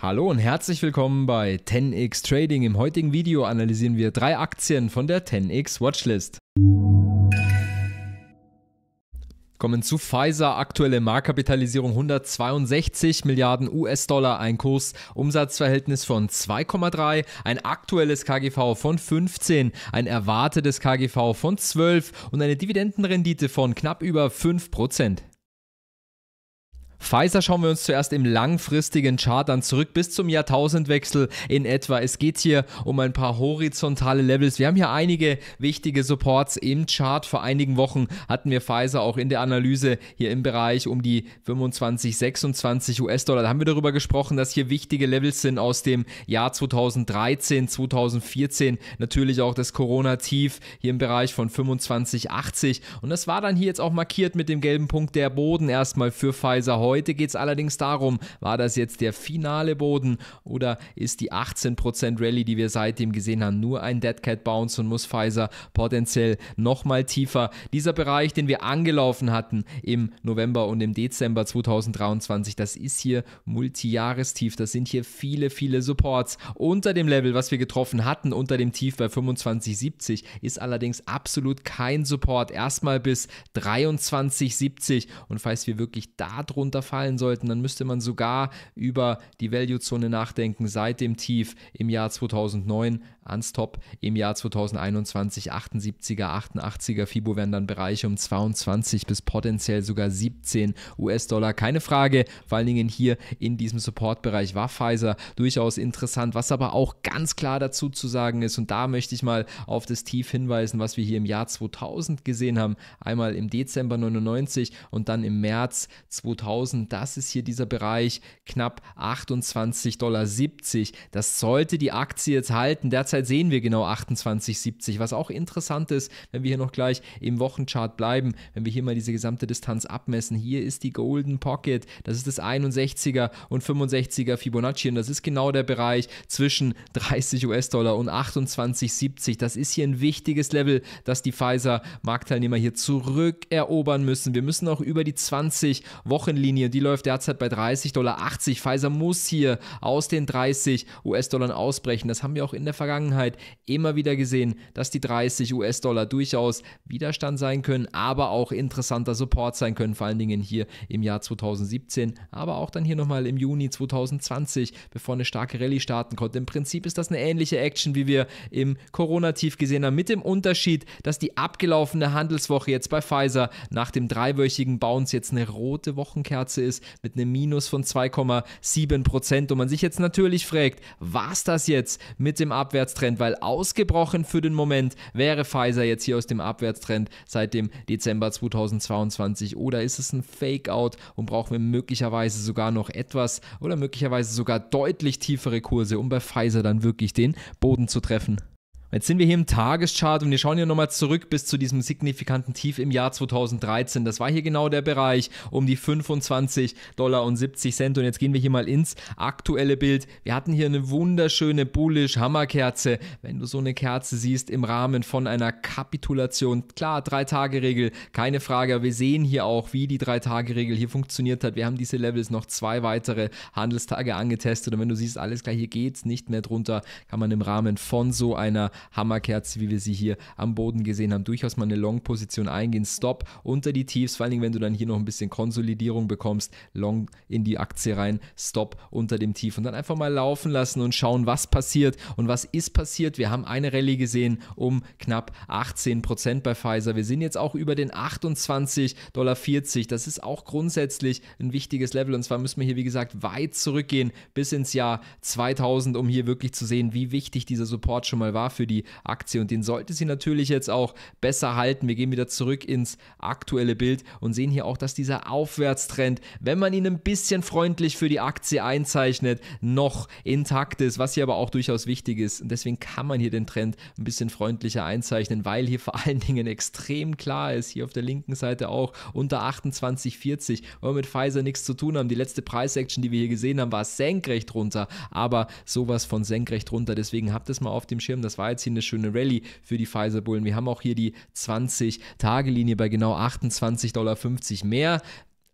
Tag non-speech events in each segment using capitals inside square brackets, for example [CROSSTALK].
Hallo und herzlich willkommen bei 10x Trading. Im heutigen Video analysieren wir drei Aktien von der 10x Watchlist. Kommen zu Pfizer, aktuelle Marktkapitalisierung 162 Milliarden US-Dollar, ein Kursumsatzverhältnis von 2,3, ein aktuelles KGV von 15, ein erwartetes KGV von 12 und eine Dividendenrendite von knapp über 5 Pfizer schauen wir uns zuerst im langfristigen Chart an, zurück bis zum Jahrtausendwechsel in etwa. Es geht hier um ein paar horizontale Levels. Wir haben hier einige wichtige Supports im Chart. Vor einigen Wochen hatten wir Pfizer auch in der Analyse hier im Bereich um die 25, 26 US-Dollar. Da haben wir darüber gesprochen, dass hier wichtige Levels sind aus dem Jahr 2013, 2014. Natürlich auch das Corona-Tief hier im Bereich von 25, 80. Und das war dann hier jetzt auch markiert mit dem gelben Punkt der Boden erstmal für Pfizer heute. Heute geht es allerdings darum, war das jetzt der finale Boden oder ist die 18% Rallye, die wir seitdem gesehen haben, nur ein Dead Cat Bounce und muss Pfizer potenziell nochmal tiefer. Dieser Bereich, den wir angelaufen hatten im November und im Dezember 2023, das ist hier Multijahrestief. Das sind hier viele, viele Supports. Unter dem Level, was wir getroffen hatten, unter dem Tief bei 25,70 ist allerdings absolut kein Support. Erstmal bis 23,70 und falls wir wirklich darunter fallen sollten, dann müsste man sogar über die Value-Zone nachdenken seit dem Tief im Jahr 2009 ans Top im Jahr 2021. 78er, 88er Fibo wären dann Bereiche um 22 bis potenziell sogar 17 US-Dollar. Keine Frage, vor allen Dingen hier in diesem Support-Bereich war Pfizer durchaus interessant, was aber auch ganz klar dazu zu sagen ist und da möchte ich mal auf das Tief hinweisen, was wir hier im Jahr 2000 gesehen haben, einmal im Dezember 99 und dann im März 2000 2000, das ist hier dieser Bereich, knapp 28,70 Dollar. Das sollte die Aktie jetzt halten. Derzeit sehen wir genau 28,70, was auch interessant ist, wenn wir hier noch gleich im Wochenchart bleiben, wenn wir hier mal diese gesamte Distanz abmessen. Hier ist die Golden Pocket, das ist das 61er und 65er Fibonacci und das ist genau der Bereich zwischen 30 US-Dollar und 28,70. Das ist hier ein wichtiges Level, das die Pfizer-Marktteilnehmer hier zurückerobern müssen. Wir müssen auch über die 20 Wochenlinie Linie, die läuft derzeit bei 30,80 Dollar. Pfizer muss hier aus den 30 US-Dollar ausbrechen. Das haben wir auch in der Vergangenheit immer wieder gesehen, dass die 30 US-Dollar durchaus Widerstand sein können, aber auch interessanter Support sein können, vor allen Dingen hier im Jahr 2017, aber auch dann hier nochmal im Juni 2020, bevor eine starke Rallye starten konnte. Im Prinzip ist das eine ähnliche Action, wie wir im Corona-Tief gesehen haben, mit dem Unterschied, dass die abgelaufene Handelswoche jetzt bei Pfizer nach dem dreiwöchigen Bounce jetzt eine rote Wochenkerze Kerze ist mit einem Minus von 2,7 Prozent. Und man sich jetzt natürlich fragt, was das jetzt mit dem Abwärtstrend? Weil ausgebrochen für den Moment wäre Pfizer jetzt hier aus dem Abwärtstrend seit dem Dezember 2022. Oder ist es ein Fake-out und brauchen wir möglicherweise sogar noch etwas oder möglicherweise sogar deutlich tiefere Kurse, um bei Pfizer dann wirklich den Boden zu treffen? Jetzt sind wir hier im Tageschart und wir schauen hier nochmal zurück bis zu diesem signifikanten Tief im Jahr 2013. Das war hier genau der Bereich um die 25 Dollar und 70 Cent. Und jetzt gehen wir hier mal ins aktuelle Bild. Wir hatten hier eine wunderschöne bullish Hammerkerze. Wenn du so eine Kerze siehst im Rahmen von einer Kapitulation, klar, Drei-Tage-Regel, keine Frage. Wir sehen hier auch, wie die Drei-Tage-Regel hier funktioniert hat. Wir haben diese Levels noch zwei weitere Handelstage angetestet. Und wenn du siehst, alles klar, hier geht's nicht mehr drunter, kann man im Rahmen von so einer Hammerkerze, wie wir sie hier am Boden gesehen haben, durchaus mal eine Long-Position eingehen, Stop unter die Tiefs, vor allem wenn du dann hier noch ein bisschen Konsolidierung bekommst, Long in die Aktie rein, Stop unter dem Tief und dann einfach mal laufen lassen und schauen, was passiert und was ist passiert. Wir haben eine Rallye gesehen um knapp 18 bei Pfizer. Wir sind jetzt auch über den 28,40 Dollar. Das ist auch grundsätzlich ein wichtiges Level und zwar müssen wir hier, wie gesagt, weit zurückgehen bis ins Jahr 2000, um hier wirklich zu sehen, wie wichtig dieser Support schon mal war für die Aktie und den sollte sie natürlich jetzt auch besser halten. Wir gehen wieder zurück ins aktuelle Bild und sehen hier auch, dass dieser Aufwärtstrend, wenn man ihn ein bisschen freundlich für die Aktie einzeichnet, noch intakt ist, was hier aber auch durchaus wichtig ist. Und deswegen kann man hier den Trend ein bisschen freundlicher einzeichnen, weil hier vor allen Dingen extrem klar ist, hier auf der linken Seite auch unter 28,40, wollen wir mit Pfizer nichts zu tun haben. Die letzte Preisaction, die wir hier gesehen haben, war senkrecht runter, aber sowas von senkrecht runter. Deswegen habt es mal auf dem Schirm. Das war jetzt Schweiz hier eine schöne Rallye für die Pfizer Bullen. Wir haben auch hier die 20-Tage-Linie bei genau 28,50 Dollar mehr.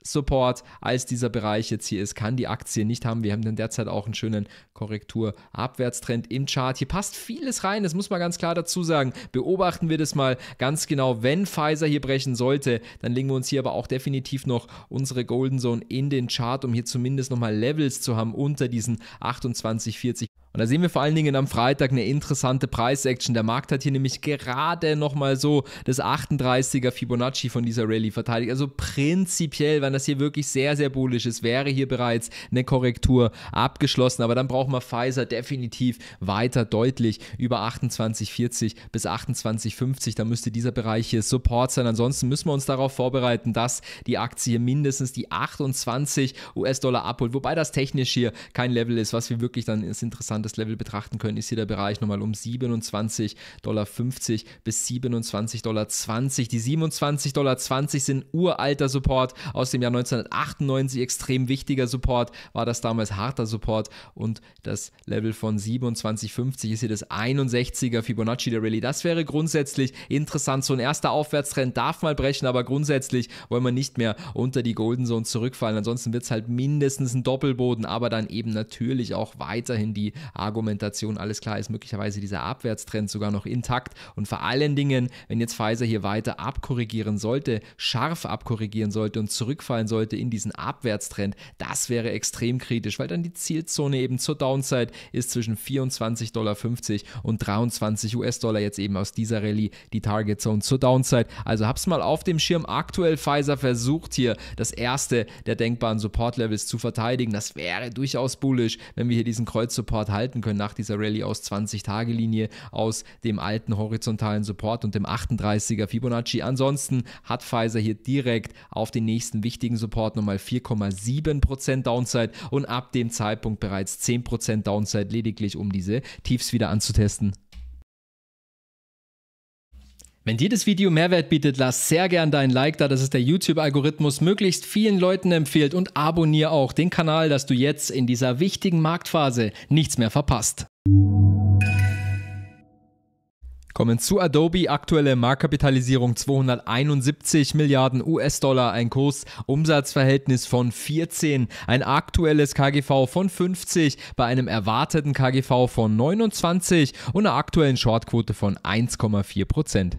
Support als dieser Bereich jetzt hier ist, kann die Aktie nicht haben. Wir haben dann derzeit auch einen schönen Korrektur-Abwärtstrend im Chart. Hier passt vieles rein, das muss man ganz klar dazu sagen. Beobachten wir das mal ganz genau. Wenn Pfizer hier brechen sollte, dann legen wir uns hier aber auch definitiv noch unsere Golden Zone in den Chart, um hier zumindest nochmal Levels zu haben unter diesen 28,40. Und da sehen wir vor allen Dingen am Freitag eine interessante Preisaction. Der Markt hat hier nämlich gerade nochmal so das 38er Fibonacci von dieser Rallye verteidigt. Also prinzipiell, wenn das hier wirklich sehr, sehr bullisch ist, wäre hier bereits eine Korrektur abgeschlossen. Aber dann brauchen wir Pfizer definitiv weiter deutlich über 28,40 bis 28,50. Da müsste dieser Bereich hier Support sein. Ansonsten müssen wir uns darauf vorbereiten, dass die Aktie mindestens die 28 US-Dollar abholt. Wobei das technisch hier kein Level ist, was wir wirklich dann ins Interessante das Level betrachten können, ist hier der Bereich nochmal um 27,50 Dollar bis 27,20 Dollar. Die 27,20 Dollar sind uralter Support aus dem Jahr 1998, extrem wichtiger Support, war das damals harter Support und das Level von 27,50 ist hier das 61er Fibonacci der Rallye. Das wäre grundsätzlich interessant. So ein erster Aufwärtstrend darf mal brechen, aber grundsätzlich wollen wir nicht mehr unter die Golden Zone zurückfallen. Ansonsten wird es halt mindestens ein Doppelboden, aber dann eben natürlich auch weiterhin die Argumentation, alles klar, ist möglicherweise dieser Abwärtstrend sogar noch intakt. Und vor allen Dingen, wenn jetzt Pfizer hier weiter abkorrigieren sollte, scharf abkorrigieren sollte und zurückfallen sollte in diesen Abwärtstrend, das wäre extrem kritisch, weil dann die Zielzone eben zur Downside ist zwischen 24,50 Dollar und 23 US-Dollar jetzt eben aus dieser Rallye die Target Zone zur Downside. Also hab's mal auf dem Schirm. Aktuell Pfizer versucht hier das erste der denkbaren Support Levels zu verteidigen. Das wäre durchaus bullisch, wenn wir hier diesen Kreuz-Support halten halten können nach dieser Rallye aus 20-Tage-Linie, aus dem alten horizontalen Support und dem 38er Fibonacci. Ansonsten hat Pfizer hier direkt auf den nächsten wichtigen Support nochmal 4,7% Downside und ab dem Zeitpunkt bereits 10% Downside lediglich, um diese Tiefs wieder anzutesten. Wenn dir das Video Mehrwert bietet, lass sehr gern dein Like da, dass es der YouTube-Algorithmus möglichst vielen Leuten empfiehlt und abonniere auch den Kanal, dass du jetzt in dieser wichtigen Marktphase nichts mehr verpasst. Kommen zu Adobe, aktuelle Marktkapitalisierung 271 Milliarden US-Dollar, ein Kurs-Umsatzverhältnis von 14, ein aktuelles KGV von 50 bei einem erwarteten KGV von 29 und einer aktuellen Shortquote von 1,4 Prozent.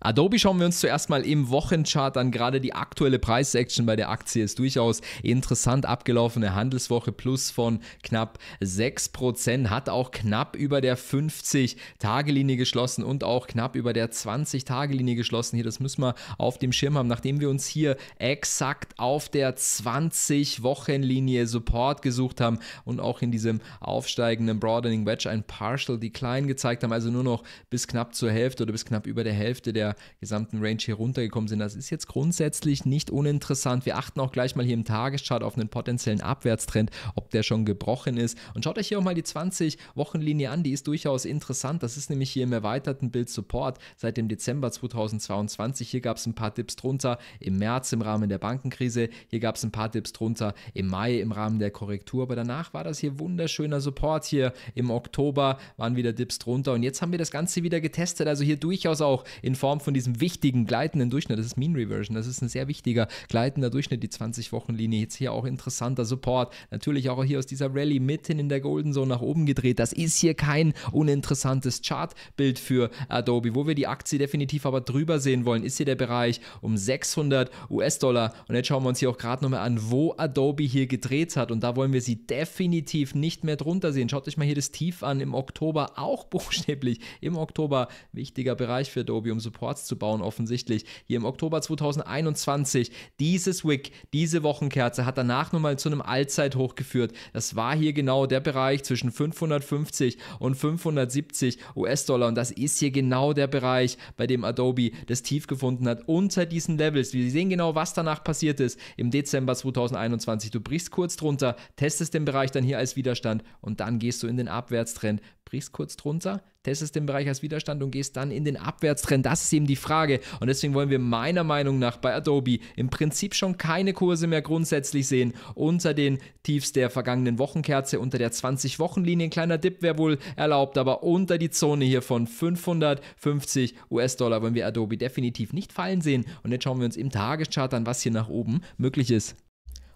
Adobe schauen wir uns zuerst mal im Wochenchart an. Gerade die aktuelle Preisaction bei der Aktie ist durchaus interessant. Abgelaufene Handelswoche plus von knapp 6%, hat auch knapp über der 50-Tage-Linie geschlossen und auch knapp über der 20-Tage-Linie geschlossen. Hier, das müssen wir auf dem Schirm haben. Nachdem wir uns hier exakt auf der 20-Wochen-Linie Support gesucht haben und auch in diesem aufsteigenden Broadening Wedge ein Partial Decline gezeigt haben, also nur noch bis knapp zur Hälfte oder bis knapp über der Hälfte der der gesamten Range hier runtergekommen sind. Das ist jetzt grundsätzlich nicht uninteressant. Wir achten auch gleich mal hier im Tageschart auf einen potenziellen Abwärtstrend, ob der schon gebrochen ist. Und schaut euch hier auch mal die 20-Wochenlinie an, die ist durchaus interessant. Das ist nämlich hier im erweiterten Bild Support seit dem Dezember 2022. Hier gab es ein paar Tipps drunter im März im Rahmen der Bankenkrise. Hier gab es ein paar Tipps drunter im Mai im Rahmen der Korrektur. Aber danach war das hier wunderschöner Support hier. Im Oktober waren wieder Dips drunter. Und jetzt haben wir das Ganze wieder getestet. Also hier durchaus auch in Form Form von diesem wichtigen gleitenden Durchschnitt. Das ist Mean Reversion. Das ist ein sehr wichtiger gleitender Durchschnitt, die 20-Wochen-Linie. Jetzt hier auch interessanter Support. Natürlich auch hier aus dieser Rallye mitten in der Golden Zone nach oben gedreht. Das ist hier kein uninteressantes Chartbild für Adobe. Wo wir die Aktie definitiv aber drüber sehen wollen, ist hier der Bereich um 600 US-Dollar. Und jetzt schauen wir uns hier auch gerade nochmal an, wo Adobe hier gedreht hat. Und da wollen wir sie definitiv nicht mehr drunter sehen. Schaut euch mal hier das Tief an im Oktober, auch [LAUGHS] buchstäblich im Oktober. Wichtiger Bereich für Adobe, um Support Rekords zu bauen, offensichtlich. Hier im Oktober 2021, dieses Wick, diese Wochenkerze hat danach nochmal zu einem Allzeithoch geführt. Das war hier genau der Bereich zwischen 550 und 570 US-Dollar und das ist hier genau der Bereich, bei dem Adobe das Tief gefunden hat, unter diesen Levels. Wir sehen genau, was danach passiert ist im Dezember 2021. Du brichst kurz drunter, testest den Bereich dann hier als Widerstand und dann gehst du in den Abwärtstrend brichst kurz drunter, testest den Bereich als Widerstand und gehst dann in den Abwärtstrend. Das ist eben die Frage. Und deswegen wollen wir meiner Meinung nach bei Adobe im Prinzip schon keine Kurse mehr grundsätzlich sehen. Unter den Tiefs der vergangenen Wochenkerze, unter der 20-Wochen-Linie, Ein kleiner Dip wäre wohl erlaubt, aber unter die Zone hier von 550 US-Dollar wollen wir Adobe definitiv nicht fallen sehen. Und jetzt schauen wir uns im Tageschart an, was hier nach oben möglich ist.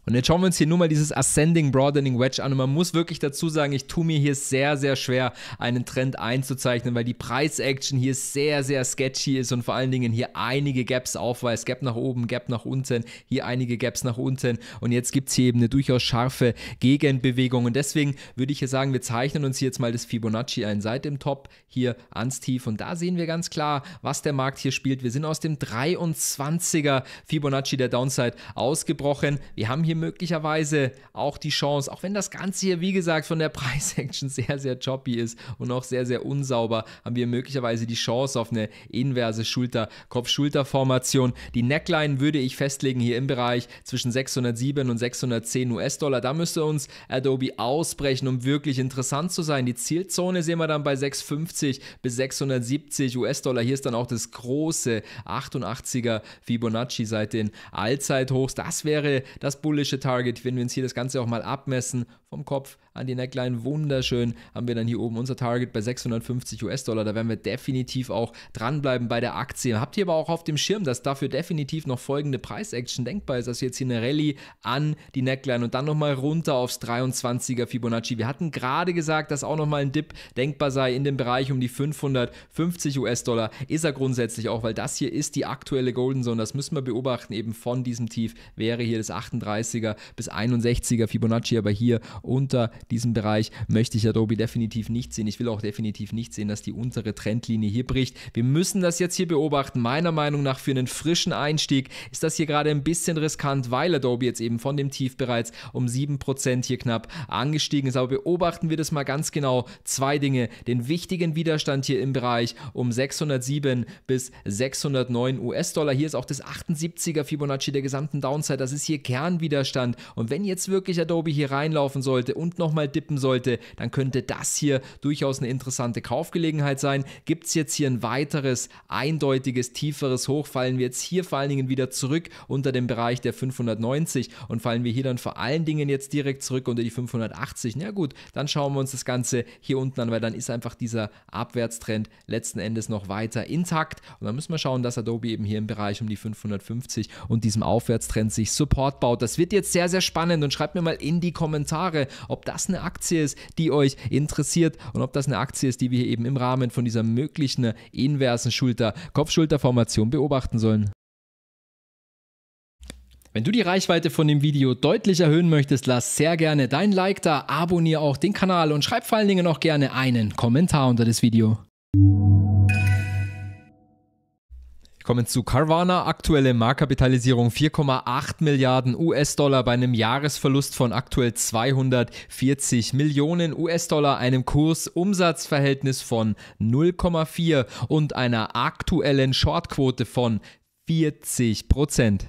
Und jetzt schauen wir uns hier nur mal dieses Ascending Broadening Wedge an. Und man muss wirklich dazu sagen, ich tue mir hier sehr, sehr schwer, einen Trend einzuzeichnen, weil die Preis-Action hier sehr, sehr sketchy ist und vor allen Dingen hier einige Gaps aufweist. Gap nach oben, Gap nach unten, hier einige Gaps nach unten. Und jetzt gibt es hier eben eine durchaus scharfe Gegenbewegung. Und deswegen würde ich hier sagen, wir zeichnen uns hier jetzt mal das Fibonacci ein. Seit dem Top hier ans Tief. Und da sehen wir ganz klar, was der Markt hier spielt. Wir sind aus dem 23er Fibonacci der Downside ausgebrochen. Wir haben hier hier möglicherweise auch die Chance, auch wenn das Ganze hier, wie gesagt, von der [LAUGHS] Preis-Action sehr, sehr choppy ist und auch sehr, sehr unsauber, haben wir möglicherweise die Chance auf eine inverse Schulter-Kopf-Schulter-Formation. Die Neckline würde ich festlegen hier im Bereich zwischen 607 und 610 US-Dollar. Da müsste uns Adobe ausbrechen, um wirklich interessant zu sein. Die Zielzone sehen wir dann bei 650 bis 670 US-Dollar. Hier ist dann auch das große 88er Fibonacci seit den Allzeithochs. Das wäre das Bullet bullische Target, wenn wir uns hier das Ganze auch mal abmessen, vom Kopf an die Neckline, wunderschön, haben wir dann hier oben unser Target bei 650 US-Dollar, da werden wir definitiv auch dranbleiben bei der Aktie. Habt ihr aber auch auf dem Schirm, dass dafür definitiv noch folgende Preis-Action denkbar ist, dass also jetzt hier eine Rallye an die Neckline und dann nochmal runter aufs 23er Fibonacci. Wir hatten gerade gesagt, dass auch nochmal ein Dip denkbar sei in dem Bereich um die 550 US-Dollar, ist er grundsätzlich auch, weil das hier ist die aktuelle Golden Zone, das müssen wir beobachten, eben von diesem Tief wäre hier das 38 60er bis 61er Fibonacci, aber hier unter diesem Bereich möchte ich Adobe definitiv nicht sehen. Ich will auch definitiv nicht sehen, dass die untere Trendlinie hier bricht. Wir müssen das jetzt hier beobachten. Meiner Meinung nach für einen frischen Einstieg ist das hier gerade ein bisschen riskant, weil Adobe jetzt eben von dem Tief bereits um 7% hier knapp angestiegen ist. Aber beobachten wir das mal ganz genau. Zwei Dinge. Den wichtigen Widerstand hier im Bereich um 607 bis 609 US-Dollar. Hier ist auch das 78er Fibonacci der gesamten Downside. Das ist hier Kernwiderstand Widerstand. Und wenn jetzt wirklich Adobe hier reinlaufen sollte und nochmal dippen sollte, dann könnte das hier durchaus eine interessante Kaufgelegenheit sein. Gibt es jetzt hier ein weiteres, eindeutiges, tieferes Hoch, fallen wir jetzt hier vor allen Dingen wieder zurück unter dem Bereich der 590 und fallen wir hier dann vor allen Dingen jetzt direkt zurück unter die 580. Na gut, dann schauen wir uns das Ganze hier unten an, weil dann ist einfach dieser Abwärtstrend letzten Endes noch weiter intakt. Und dann müssen wir schauen, dass Adobe eben hier im Bereich um die 550 und diesem Aufwärtstrend sich Support baut. Das wird jetzt sehr, sehr spannend und schreibt mir mal in die Kommentare, ob das eine Aktie ist, die euch interessiert und ob das eine Aktie ist, die wir eben im Rahmen von dieser möglichen inversen Schulter-Kopf-Schulter-Formation beobachten sollen. Wenn du die Reichweite von dem Video deutlich erhöhen möchtest, lass sehr gerne dein Like da, abonniere auch den Kanal und schreib vor allen Dingen auch gerne einen Kommentar unter das Video. Kommen zu Carvana, aktuelle Marktkapitalisierung 4,8 Milliarden US-Dollar bei einem Jahresverlust von aktuell 240 Millionen US-Dollar, einem Kurs-Umsatz-Verhältnis von 0,4 und einer aktuellen Shortquote von 40 Prozent.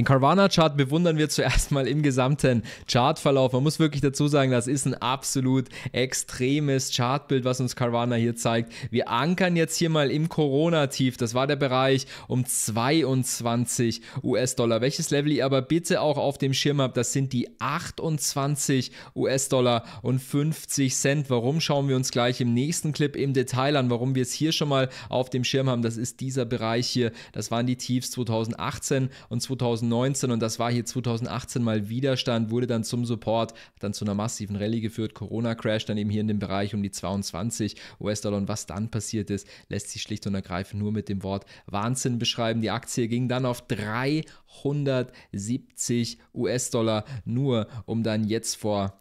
Den Carvana-Chart bewundern wir zuerst mal im gesamten Chartverlauf. Man muss wirklich dazu sagen, das ist ein absolut extremes Chartbild, was uns Carvana hier zeigt. Wir ankern jetzt hier mal im Corona-Tief. Das war der Bereich um 22 US-Dollar. Welches Level ihr aber bitte auch auf dem Schirm habt, das sind die 28 US-Dollar und 50 Cent. Warum schauen wir uns gleich im nächsten Clip im Detail an, warum wir es hier schon mal auf dem Schirm haben. Das ist dieser Bereich hier. Das waren die Tiefs 2018 und 2019. 2019 und das war hier 2018 mal Widerstand, wurde dann zum Support, dann zu einer massiven Rallye geführt, Corona-Crash dann eben hier in dem Bereich um die 22 US-Dollar und was dann passiert ist, lässt sich schlicht und ergreifend nur mit dem Wort Wahnsinn beschreiben. Die Aktie ging dann auf 370 US-Dollar, nur um dann jetzt vor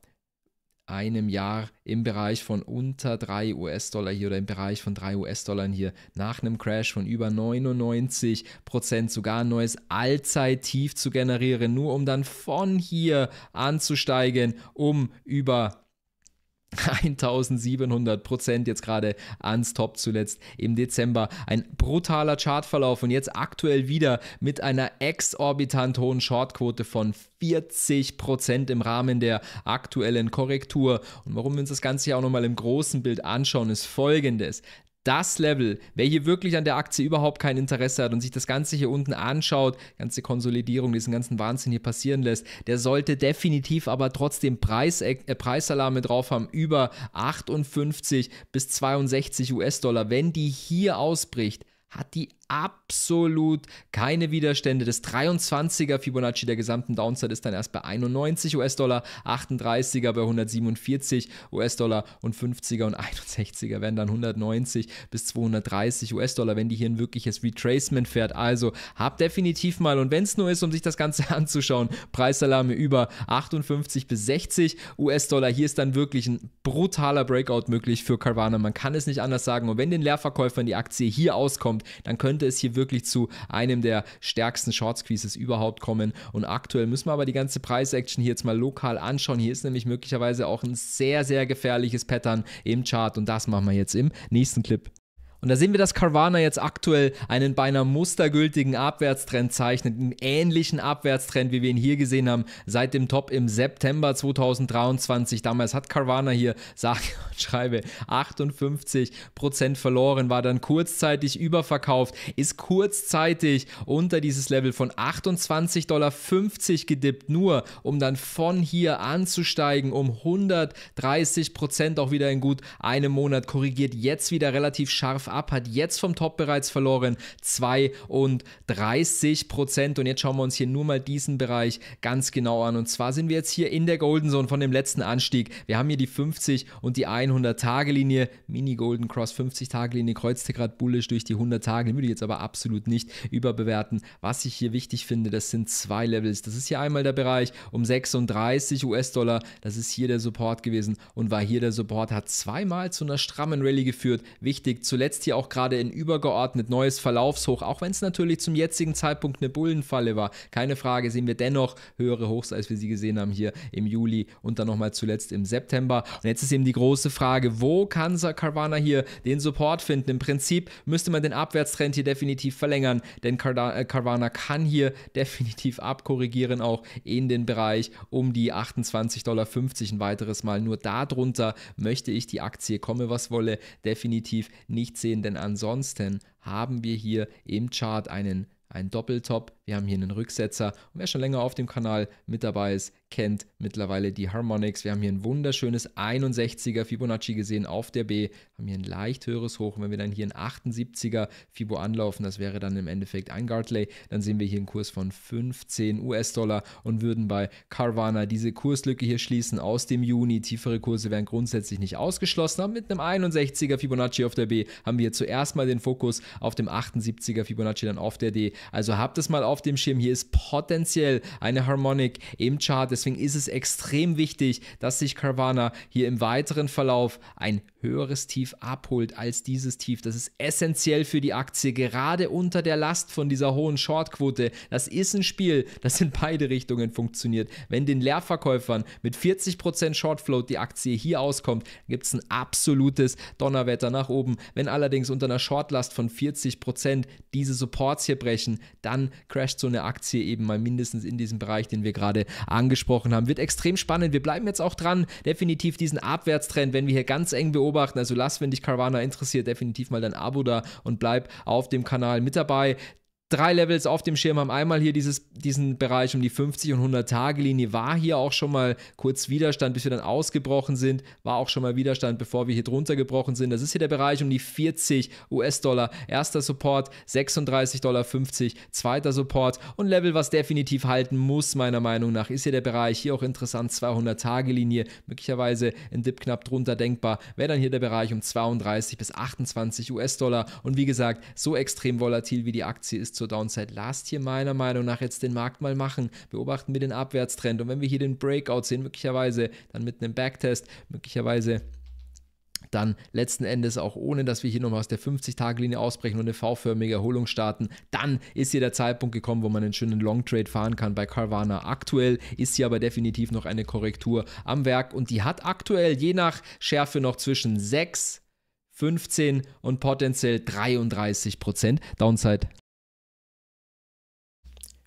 einem Jahr im Bereich von unter 3 US-Dollar hier oder im Bereich von 3 US-Dollar hier nach einem Crash von über 99 Prozent sogar ein neues Allzeittief zu generieren, nur um dann von hier anzusteigen, um über 1700 [LAUGHS] Prozent jetzt gerade ans Top zuletzt im Dezember. Ein brutaler Chartverlauf und jetzt aktuell wieder mit einer exorbitant hohen Shortquote von 40 Prozent im Rahmen der aktuellen Korrektur. Und warum wir uns das Ganze ja auch nochmal im großen Bild anschauen, ist folgendes das Level, wer hier wirklich an der Aktie überhaupt kein Interesse hat und sich das Ganze hier unten anschaut, ganze Konsolidierung, diesen ganzen Wahnsinn hier passieren lässt, der sollte definitiv aber trotzdem Preis, äh, Preisalarme drauf haben über 58 bis 62 US-Dollar. Wenn die hier ausbricht, hat die absolut keine Widerstände. Das 23er Fibonacci der gesamten Downside ist dann erst bei 91 US-Dollar, 38er bei 147 US-Dollar und 50er und 61er werden dann 190 bis 230 US-Dollar, wenn die hier ein wirkliches Retracement fährt. Also habt definitiv mal und wenn es nur ist, um sich das Ganze [LAUGHS] anzuschauen, Preisalarme über 58 bis 60 US-Dollar. Hier ist dann wirklich ein brutaler Breakout möglich für Carvana. Man kann es nicht anders sagen. Und wenn den Leerverkäufern die Aktie hier auskommt, dann können könnte es hier wirklich zu einem der stärksten Short Squeezes überhaupt kommen. Und aktuell müssen wir aber die ganze Preis-Action hier jetzt mal lokal anschauen. Hier ist nämlich möglicherweise auch ein sehr, sehr gefährliches Pattern im Chart und das machen wir jetzt im nächsten Clip. Und da sehen wir, dass Carvana jetzt aktuell einen beinahe mustergültigen Abwärtstrend zeichnet, einen ähnlichen Abwärtstrend, wie wir ihn hier gesehen haben, seit dem Top im September 2023. Damals hat Carvana hier, sage [LAUGHS] und schreibe, 58% verloren, war dann kurzzeitig überverkauft, ist kurzzeitig unter dieses Level von 28,50 Dollar gedippt, nur um dann von hier anzusteigen um 130% auch wieder in gut einem Monat korrigiert, jetzt wieder relativ scharf Up hat jetzt vom Top bereits verloren 32 Und jetzt schauen wir uns hier nur mal diesen Bereich ganz genau an. Und zwar sind wir jetzt hier in der Golden Zone von dem letzten Anstieg. Wir haben hier die 50 und die 100-Tage-Linie. Mini-Golden Cross 50-Tage-Linie kreuzte gerade bullisch durch die 100-Tage. Würde ich jetzt aber absolut nicht überbewerten. Was ich hier wichtig finde, das sind zwei Levels. Das ist hier einmal der Bereich um 36 US-Dollar. Das ist hier der Support gewesen und war hier der Support. Hat zweimal zu einer strammen Rallye geführt. Wichtig, zuletzt jetzt hier auch gerade in übergeordnet neues Verlaufshoch, auch wenn es natürlich zum jetzigen Zeitpunkt eine Bullenfalle war. Keine Frage, sehen wir dennoch höhere Hochs, als wir sie gesehen haben hier im Juli und dann nochmal zuletzt im September. Und jetzt ist eben die große Frage, wo kann Carvana hier den Support finden? Im Prinzip müsste man den Abwärtstrend hier definitiv verlängern, denn Cardana, Carvana äh, kann hier [LAUGHS] definitiv abkorrigieren, auch in den Bereich um die 28,50 Dollar ein weiteres Mal. Nur darunter möchte ich die Aktie, komme was wolle, definitiv nicht sehen sehen, denn ansonsten haben wir hier im Chart einen, einen Doppeltop, wir haben hier einen Rücksetzer und wer schon länger auf dem Kanal mit dabei ist, kennt mittlerweile die Harmonics. Wir haben hier ein wunderschönes 61er Fibonacci gesehen auf der B, haben hier ein leicht höheres Hoch. Und wenn wir dann hier ein 78er Fibo anlaufen, das wäre dann im Endeffekt ein Guardlay, dann sehen wir hier einen Kurs von 15 US-Dollar und würden bei Carvana diese Kurslücke hier schließen aus dem Juni. Tiefere Kurse werden grundsätzlich nicht ausgeschlossen, aber mit einem 61er Fibonacci auf der B haben wir zuerst mal den Fokus auf dem 78er Fibonacci, dann auf der D. Also habt es mal auf auf dem Schirm. Hier ist potenziell eine Harmonic im Chart. Deswegen ist es extrem wichtig, dass sich Carvana hier im weiteren Verlauf ein höheres Tief abholt als dieses Tief. Das ist essentiell für die Aktie, gerade unter der Last von dieser hohen Shortquote. Das ist ein Spiel, das in beide Richtungen funktioniert. Wenn den Leerverkäufern mit 40% Shortfloat die Aktie hier auskommt, gibt es ein absolutes Donnerwetter nach oben. Wenn allerdings unter einer Shortlast von 40% diese Supports hier brechen, dann crasht crasht so eine Aktie eben mal mindestens in diesem Bereich, den wir gerade angesprochen haben. Wird extrem spannend. Wir bleiben jetzt auch dran. Definitiv diesen Abwärtstrend, wenn wir hier ganz eng beobachten. Also lass, wenn dich Carvana interessiert, definitiv mal dein Abo da und bleib auf dem Kanal mit dabei drei Levels auf dem Schirm haben. Einmal hier dieses, diesen Bereich um die 50 und 100 Tage Linie war hier auch schon mal kurz Widerstand, bis wir dann ausgebrochen sind, war auch schon mal Widerstand, bevor wir hier drunter gebrochen sind. Das ist hier der Bereich um die 40 US-Dollar. Erster Support 36,50 Dollar, zweiter Support und Level, was definitiv halten muss, meiner Meinung nach, ist hier der Bereich, hier auch interessant, 200 Tage Linie, möglicherweise ein Dip knapp drunter denkbar, wäre dann hier der Bereich um 32 bis 28 US-Dollar und wie gesagt, so extrem volatil wie die Aktie ist zur Downside. Lasst hier meiner Meinung nach jetzt den Markt mal machen. Beobachten wir den Abwärtstrend und wenn wir hier den Breakout sehen, möglicherweise dann mit einem Backtest, möglicherweise dann letzten Endes auch ohne, dass wir hier nochmal aus der 50-Tage-Linie ausbrechen und eine V-förmige Erholung starten, dann ist hier der Zeitpunkt gekommen, wo man einen schönen Long-Trade fahren kann bei Carvana. Aktuell ist hier aber definitiv noch eine Korrektur am Werk und die hat aktuell je nach Schärfe noch zwischen 6 15 und potenziell 33 Prozent. Downside